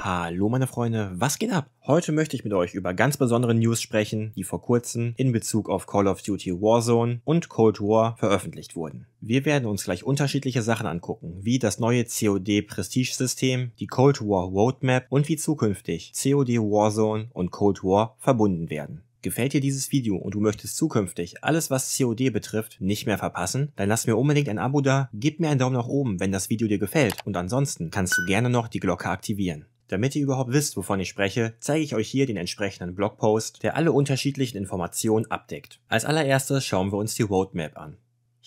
Hallo meine Freunde, was geht ab? Heute möchte ich mit euch über ganz besondere News sprechen, die vor kurzem in Bezug auf Call of Duty Warzone und Cold War veröffentlicht wurden. Wir werden uns gleich unterschiedliche Sachen angucken, wie das neue COD Prestige-System, die Cold War Roadmap und wie zukünftig COD Warzone und Cold War verbunden werden. Gefällt dir dieses Video und du möchtest zukünftig alles, was COD betrifft, nicht mehr verpassen? Dann lass mir unbedingt ein Abo da, gib mir einen Daumen nach oben, wenn das Video dir gefällt und ansonsten kannst du gerne noch die Glocke aktivieren. Damit ihr überhaupt wisst, wovon ich spreche, zeige ich euch hier den entsprechenden Blogpost, der alle unterschiedlichen Informationen abdeckt. Als allererstes schauen wir uns die Roadmap an.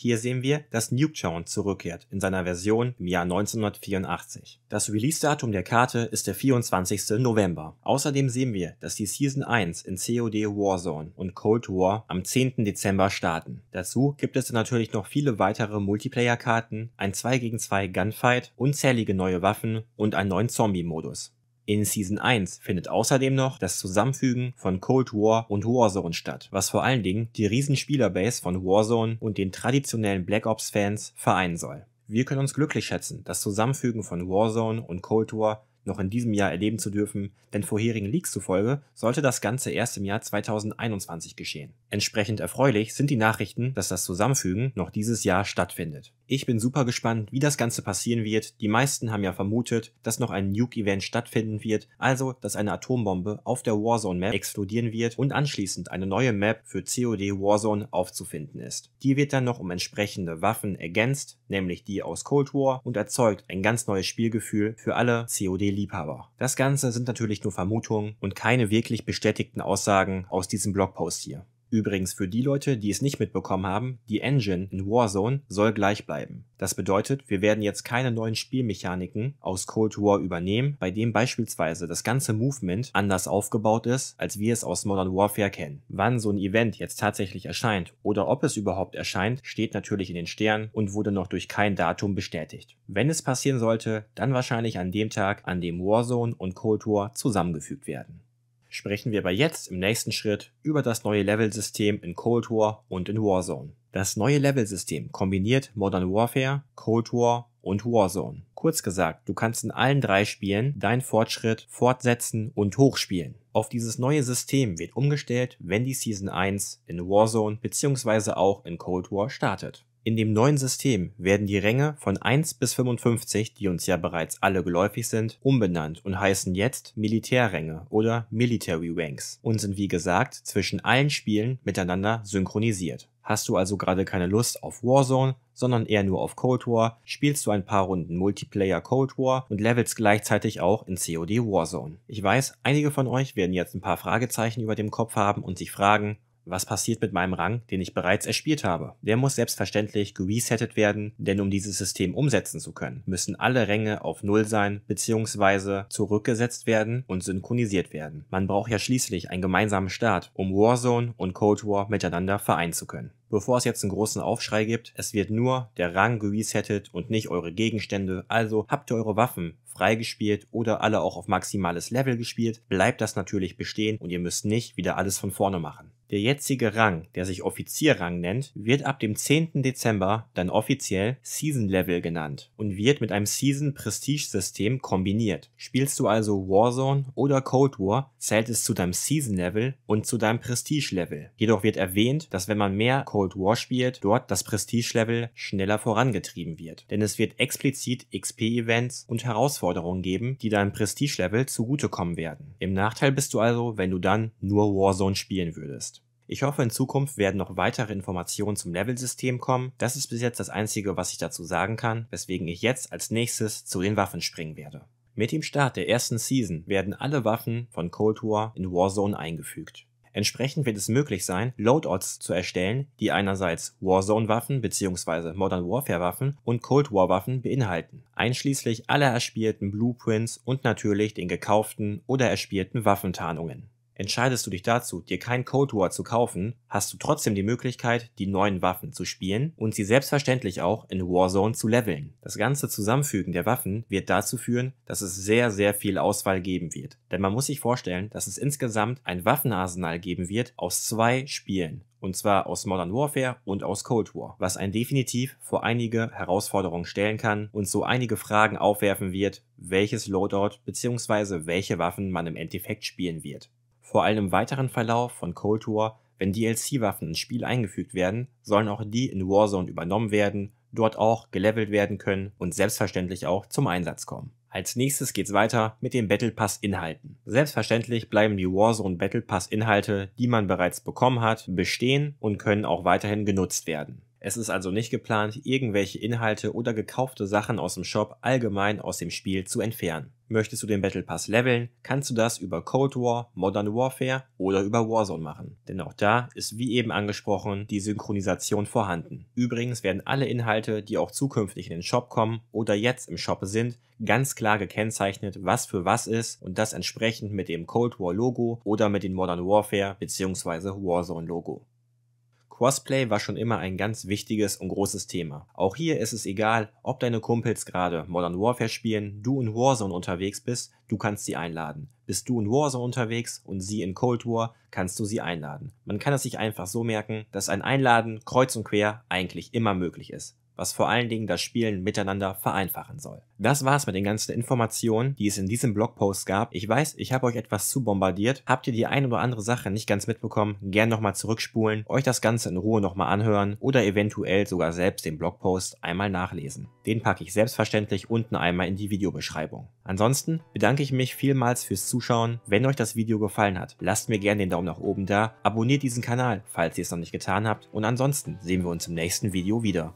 Hier sehen wir, dass Nuketown zurückkehrt in seiner Version im Jahr 1984. Das Release-Datum der Karte ist der 24. November. Außerdem sehen wir, dass die Season 1 in COD Warzone und Cold War am 10. Dezember starten. Dazu gibt es natürlich noch viele weitere Multiplayer-Karten, ein 2 gegen 2 Gunfight, unzählige neue Waffen und einen neuen Zombie-Modus. In Season 1 findet außerdem noch das Zusammenfügen von Cold War und Warzone statt, was vor allen Dingen die Riesenspielerbase von Warzone und den traditionellen Black Ops Fans vereinen soll. Wir können uns glücklich schätzen, das Zusammenfügen von Warzone und Cold War noch in diesem Jahr erleben zu dürfen, denn vorherigen Leaks zufolge sollte das Ganze erst im Jahr 2021 geschehen. Entsprechend erfreulich sind die Nachrichten, dass das Zusammenfügen noch dieses Jahr stattfindet. Ich bin super gespannt, wie das Ganze passieren wird. Die meisten haben ja vermutet, dass noch ein Nuke-Event stattfinden wird, also dass eine Atombombe auf der Warzone-Map explodieren wird und anschließend eine neue Map für COD Warzone aufzufinden ist. Die wird dann noch um entsprechende Waffen ergänzt, nämlich die aus Cold War und erzeugt ein ganz neues Spielgefühl für alle COD-Liebhaber. Das Ganze sind natürlich nur Vermutungen und keine wirklich bestätigten Aussagen aus diesem Blogpost hier. Übrigens für die Leute, die es nicht mitbekommen haben, die Engine in Warzone soll gleich bleiben. Das bedeutet, wir werden jetzt keine neuen Spielmechaniken aus Cold War übernehmen, bei dem beispielsweise das ganze Movement anders aufgebaut ist, als wir es aus Modern Warfare kennen. Wann so ein Event jetzt tatsächlich erscheint oder ob es überhaupt erscheint, steht natürlich in den Sternen und wurde noch durch kein Datum bestätigt. Wenn es passieren sollte, dann wahrscheinlich an dem Tag, an dem Warzone und Cold War zusammengefügt werden sprechen wir aber jetzt im nächsten Schritt über das neue Level-System in Cold War und in Warzone. Das neue Level-System kombiniert Modern Warfare, Cold War und Warzone. Kurz gesagt, du kannst in allen drei Spielen deinen Fortschritt fortsetzen und hochspielen. Auf dieses neue System wird umgestellt, wenn die Season 1 in Warzone bzw. auch in Cold War startet. In dem neuen System werden die Ränge von 1 bis 55, die uns ja bereits alle geläufig sind, umbenannt und heißen jetzt Militärränge oder Military Ranks und sind wie gesagt zwischen allen Spielen miteinander synchronisiert. Hast du also gerade keine Lust auf Warzone, sondern eher nur auf Cold War, spielst du ein paar Runden Multiplayer Cold War und levelst gleichzeitig auch in COD Warzone. Ich weiß, einige von euch werden jetzt ein paar Fragezeichen über dem Kopf haben und sich fragen, was passiert mit meinem Rang, den ich bereits erspielt habe? Der muss selbstverständlich geresettet werden, denn um dieses System umsetzen zu können, müssen alle Ränge auf Null sein bzw. zurückgesetzt werden und synchronisiert werden. Man braucht ja schließlich einen gemeinsamen Start, um Warzone und Cold War miteinander vereinen zu können bevor es jetzt einen großen Aufschrei gibt. Es wird nur der Rang geresettet und nicht eure Gegenstände. Also habt ihr eure Waffen freigespielt oder alle auch auf maximales Level gespielt, bleibt das natürlich bestehen und ihr müsst nicht wieder alles von vorne machen. Der jetzige Rang, der sich Offizierrang nennt, wird ab dem 10. Dezember dann offiziell Season Level genannt und wird mit einem Season Prestige System kombiniert. Spielst du also Warzone oder Cold War, zählt es zu deinem Season Level und zu deinem Prestige Level. Jedoch wird erwähnt, dass wenn man mehr Cold War spielt, dort das Prestige Level schneller vorangetrieben wird. Denn es wird explizit XP Events und Herausforderungen geben, die deinem Prestige Level zugutekommen werden. Im Nachteil bist du also, wenn du dann nur Warzone spielen würdest. Ich hoffe, in Zukunft werden noch weitere Informationen zum Level-System kommen. Das ist bis jetzt das Einzige, was ich dazu sagen kann, weswegen ich jetzt als nächstes zu den Waffen springen werde. Mit dem Start der ersten Season werden alle Waffen von Cold War in Warzone eingefügt. Entsprechend wird es möglich sein, Loadouts zu erstellen, die einerseits Warzone-Waffen bzw. Modern Warfare-Waffen und Cold War-Waffen beinhalten, einschließlich aller erspielten Blueprints und natürlich den gekauften oder erspielten Waffentarnungen. Entscheidest du dich dazu, dir kein Cold War zu kaufen, hast du trotzdem die Möglichkeit, die neuen Waffen zu spielen und sie selbstverständlich auch in Warzone zu leveln. Das ganze Zusammenfügen der Waffen wird dazu führen, dass es sehr, sehr viel Auswahl geben wird. Denn man muss sich vorstellen, dass es insgesamt ein Waffenarsenal geben wird aus zwei Spielen und zwar aus Modern Warfare und aus Cold War, was einen definitiv vor einige Herausforderungen stellen kann und so einige Fragen aufwerfen wird, welches Loadout bzw. welche Waffen man im Endeffekt spielen wird. Vor allem im weiteren Verlauf von Cold War, wenn DLC-Waffen ins Spiel eingefügt werden, sollen auch die in Warzone übernommen werden, dort auch gelevelt werden können und selbstverständlich auch zum Einsatz kommen. Als nächstes geht's weiter mit den Battle Pass Inhalten. Selbstverständlich bleiben die Warzone Battle Pass Inhalte, die man bereits bekommen hat, bestehen und können auch weiterhin genutzt werden. Es ist also nicht geplant, irgendwelche Inhalte oder gekaufte Sachen aus dem Shop allgemein aus dem Spiel zu entfernen. Möchtest du den Battle Pass leveln, kannst du das über Cold War, Modern Warfare oder über Warzone machen. Denn auch da ist wie eben angesprochen die Synchronisation vorhanden. Übrigens werden alle Inhalte, die auch zukünftig in den Shop kommen oder jetzt im Shop sind, ganz klar gekennzeichnet, was für was ist und das entsprechend mit dem Cold War Logo oder mit dem Modern Warfare bzw. Warzone Logo. Crossplay war schon immer ein ganz wichtiges und großes Thema. Auch hier ist es egal, ob deine Kumpels gerade Modern Warfare spielen, du in Warzone unterwegs bist, du kannst sie einladen. Bist du in Warzone unterwegs und sie in Cold War, kannst du sie einladen. Man kann es sich einfach so merken, dass ein Einladen kreuz und quer eigentlich immer möglich ist was vor allen Dingen das Spielen miteinander vereinfachen soll. Das war's mit den ganzen Informationen, die es in diesem Blogpost gab. Ich weiß, ich habe euch etwas zu bombardiert. Habt ihr die ein oder andere Sache nicht ganz mitbekommen, gern nochmal zurückspulen, euch das Ganze in Ruhe nochmal anhören oder eventuell sogar selbst den Blogpost einmal nachlesen. Den packe ich selbstverständlich unten einmal in die Videobeschreibung. Ansonsten bedanke ich mich vielmals fürs Zuschauen. Wenn euch das Video gefallen hat, lasst mir gerne den Daumen nach oben da, abonniert diesen Kanal, falls ihr es noch nicht getan habt und ansonsten sehen wir uns im nächsten Video wieder.